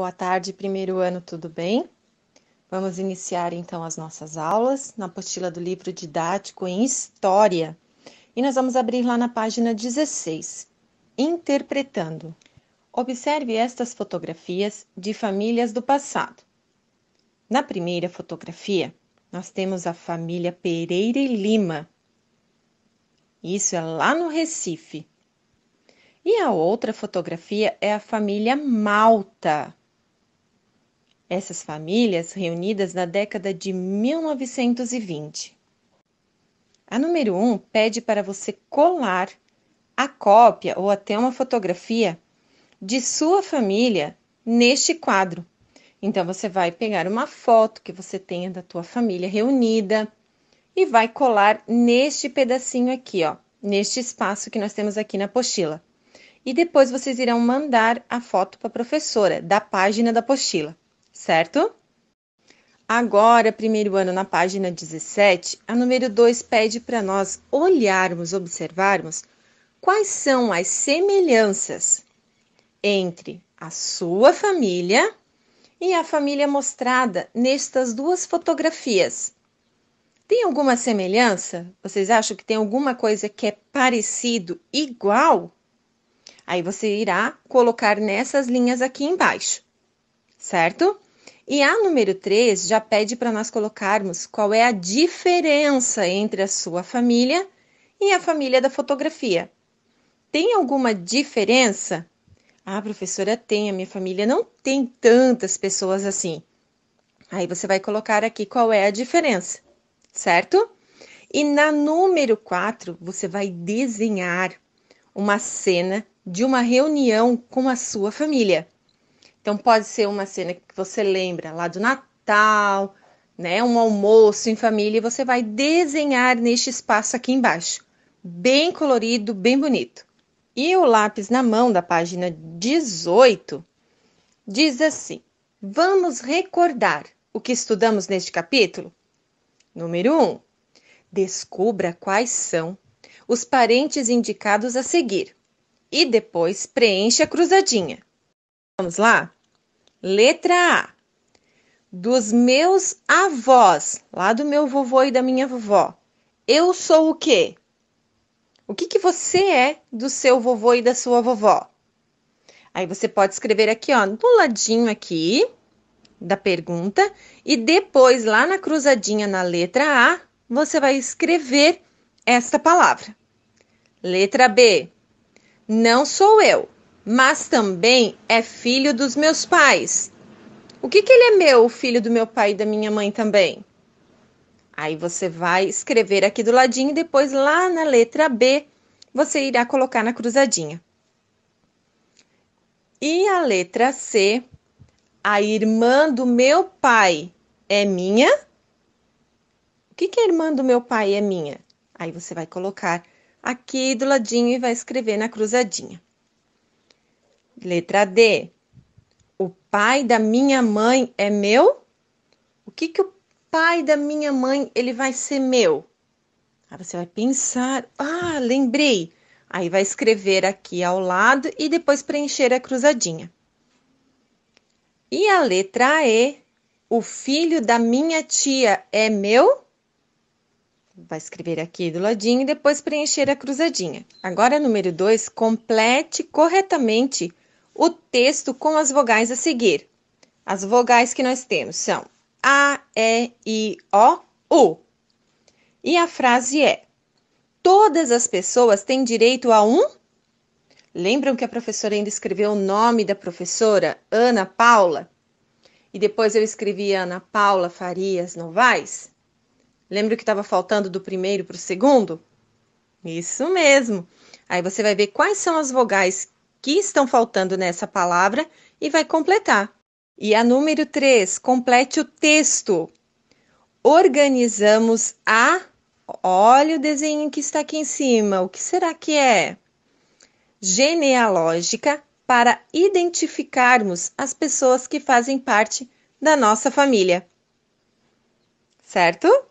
Boa tarde, primeiro ano, tudo bem? Vamos iniciar então as nossas aulas na apostila do livro didático em História. E nós vamos abrir lá na página 16, Interpretando. Observe estas fotografias de famílias do passado. Na primeira fotografia, nós temos a família Pereira e Lima. Isso é lá no Recife. E a outra fotografia é a família Malta. Essas famílias reunidas na década de 1920. A número 1 um pede para você colar a cópia ou até uma fotografia de sua família neste quadro. Então você vai pegar uma foto que você tenha da tua família reunida e vai colar neste pedacinho aqui, ó, neste espaço que nós temos aqui na apostila. E depois vocês irão mandar a foto para a professora da página da apostila certo? Agora, primeiro ano, na página 17, a número 2 pede para nós olharmos, observarmos quais são as semelhanças entre a sua família e a família mostrada nestas duas fotografias. Tem alguma semelhança? Vocês acham que tem alguma coisa que é parecido, igual? Aí você irá colocar nessas linhas aqui embaixo, certo? E a número 3 já pede para nós colocarmos qual é a diferença entre a sua família e a família da fotografia. Tem alguma diferença? Ah, professora, tem. A minha família não tem tantas pessoas assim. Aí você vai colocar aqui qual é a diferença, certo? E na número 4, você vai desenhar uma cena de uma reunião com a sua família. Então pode ser uma cena que você lembra lá do Natal, né, um almoço em família e você vai desenhar neste espaço aqui embaixo, bem colorido, bem bonito. E o lápis na mão da página 18 diz assim: Vamos recordar o que estudamos neste capítulo? Número 1. Um, descubra quais são os parentes indicados a seguir e depois preencha a cruzadinha. Vamos lá? Letra A. Dos meus avós, lá do meu vovô e da minha vovó. Eu sou o quê? O que, que você é do seu vovô e da sua vovó? Aí você pode escrever aqui, ó, do ladinho aqui da pergunta e depois lá na cruzadinha na letra A, você vai escrever esta palavra. Letra B. Não sou eu mas também é filho dos meus pais. O que, que ele é meu, filho do meu pai e da minha mãe também? Aí você vai escrever aqui do ladinho e depois lá na letra B você irá colocar na cruzadinha. E a letra C, a irmã do meu pai é minha? O que, que a irmã do meu pai é minha? Aí você vai colocar aqui do ladinho e vai escrever na cruzadinha. Letra D. O pai da minha mãe é meu? O que que o pai da minha mãe ele vai ser meu? Aí você vai pensar, ah, lembrei. Aí vai escrever aqui ao lado e depois preencher a cruzadinha. E a letra E, o filho da minha tia é meu? Vai escrever aqui do ladinho e depois preencher a cruzadinha. Agora, número 2, complete corretamente o texto com as vogais a seguir. As vogais que nós temos são A, E, I, O, U. E a frase é: Todas as pessoas têm direito a um. Lembram que a professora ainda escreveu o nome da professora, Ana Paula? E depois eu escrevi Ana Paula Farias Novaes? Lembra que estava faltando do primeiro para o segundo? Isso mesmo. Aí você vai ver quais são as vogais que estão faltando nessa palavra e vai completar. E a número 3, complete o texto. Organizamos a. Olha o desenho que está aqui em cima. O que será que é? Genealógica para identificarmos as pessoas que fazem parte da nossa família. Certo?